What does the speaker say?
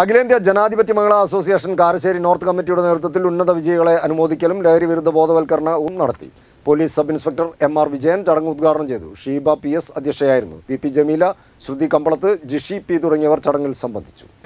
അഖിലേന്ത്യാ ജനാധിപത്യ മഹിളാ association Karassery north കമ്മിറ്റിയുടെ നേതൃത്വത്തിൽ ഉന്നത വിജയികളെ അനുമോദിക്കലും ലഹരി വിരുദ്ധ ബോധവൽക്കരണവും നടത്തി police sub inspector M R Vijayan ചടങ്ങ് ഉദ്ഘാടനം ചെയ്തു ഷീബ പി എസ് അധ്യക്ഷയായിരുന്നു V P Jameela Shruthi Kambalath Jishi P തുടങ്ങിയവർ ചടങ്ങിൽ സംബന്ധിച്ചു